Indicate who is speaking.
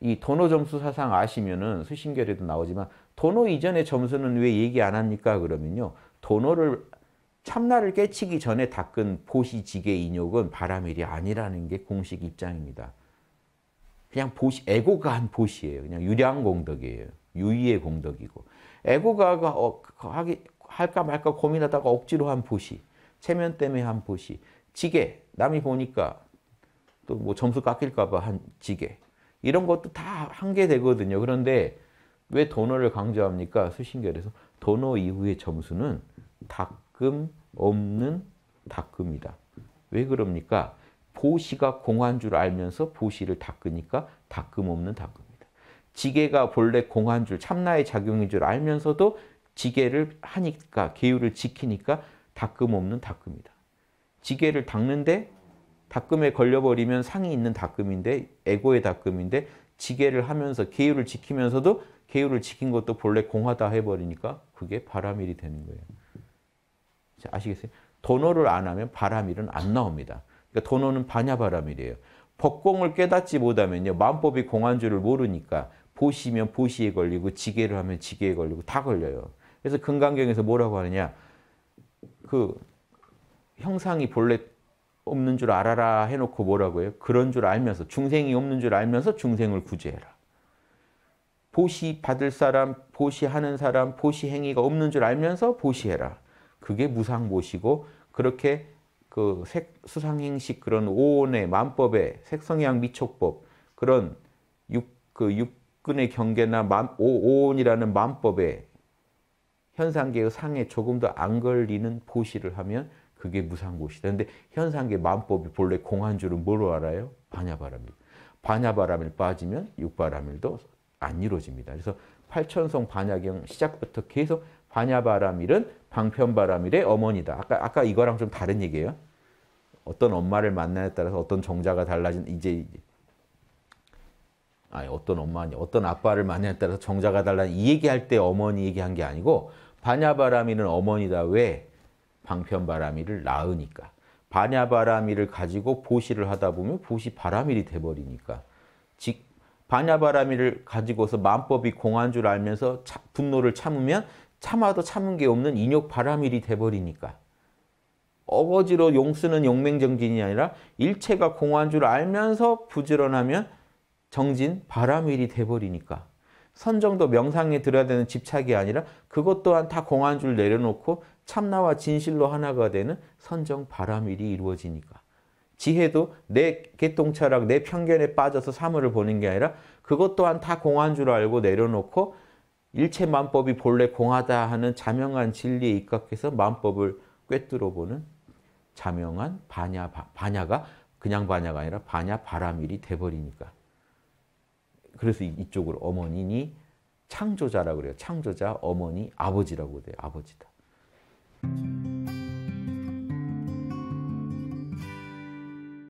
Speaker 1: 이 도노 점수 사상 아시면은 수신결에도 나오지만 도노 이전의 점수는 왜 얘기 안 합니까? 그러면요. 도노를 참나를 깨치기 전에 닦은 보시지계 인욕은 바람일이 아니라는 게 공식 입장입니다. 그냥 보시, 에고가 한 보시예요. 그냥 유량 공덕이에요. 유의의 공덕이고. 에고가 그, 어, 그, 하기, 할까 말까 고민하다가 억지로 한 보시. 체면 때문에 한 보시. 지게. 남이 보니까 또 뭐 점수 깎일까봐 한 지게. 이런 것도 다 한계되거든요. 그런데 왜 도너를 강조합니까? 수신결에서 도너 이후의 점수는 닦음 없는 닦음이다. 왜 그럽니까? 보시가 공한 줄 알면서 보시를 닦으니까 닦음 없는 닦음이다. 지게가 본래 공한 줄 참나의 작용인 줄 알면서도 지게를 하니까 계율을 지키니까 닦음 없는 닦음이다. 지게를 닦는데 닭금에 걸려버리면 상이 있는 닭금인데 에고의 닭금인데 지게를 하면서 계율을 지키면서도 계율을 지킨 것도 본래 공하다 해버리니까 그게 바람일이 되는 거예요. 아시겠어요? 도노를 안 하면 바람일은 안 나옵니다. 그러니까 도노는 반야바람일이에요. 법공을 깨닫지 못하면요. 마법이 공한 줄을 모르니까 보시면 보시에 걸리고 지게를 하면 지게에 걸리고 다 걸려요. 그래서 금강경에서 뭐라고 하느냐. 그 형상이 본래 없는 줄 알아라 해놓고 뭐라고 해요? 그런 줄 알면서 중생이 없는 줄 알면서 중생을 구제해라. 보시 받을 사람, 보시하는 사람, 보시 행위가 없는 줄 알면서 보시해라. 그게 무상보시고 그렇게 그 색, 수상행식 그런 오온의 만법의 색성향 미촉법 그런 육, 그 육근의 경계나 만, 오, 오온이라는 만법의 현상계의 상에 조금 더 안 걸리는 보시를 하면 그게 무상고시다. 근데 현상계 만법이 본래 공한주를 뭐로 알아요? 반야바람일. 반야바람일 빠지면 육바람일도 안 이루어집니다. 그래서 팔천성 반야경 시작부터 계속 반야바람일은 방편바람일의 어머니다. 아까, 아까 이거랑 좀 다른 얘기예요. 어떤 엄마를 만나에 따라서 어떤 정자가 달라진 이제 아니 어떤 엄마니 어떤 아빠를 만나에 따라서 정자가 달라진 이 얘기할 때 어머니 얘기한 게 아니고 반야바람이는 어머니다. 왜? 방편바람이를 낳으니까. 반야바람이를 가지고 보시를 하다 보면 보시 바람일이 돼버리니까. 즉 반야바람이를 가지고서 만법이 공한 줄 알면서 차, 분노를 참으면 참아도 참은 게 없는 인욕 바람일이 돼버리니까. 어거지로 용쓰는 용맹정진이 아니라 일체가 공한 줄 알면서 부지런하면 정진 바람일이 돼버리니까. 선정도 명상에 들어야 되는 집착이 아니라 그것 또한 다 공한 줄 내려놓고 참나와 진실로 하나가 되는 선정 바람일이 이루어지니까. 지혜도 내 개똥차락, 내 편견에 빠져서 사물을 보는 게 아니라 그것 또한 다 공한 줄 알고 내려놓고 일체 만법이 본래 공하다 하는 자명한 진리에 입각해서 만법을 꿰뚫어보는 자명한 반야, 반야가 그냥 반야가 아니라 반야 바람일이 돼버리니까. 그래서 이쪽으로 어머니니 창조자라 그래요. 창조자, 어머니, 아버지라고 돼요. 아버지다.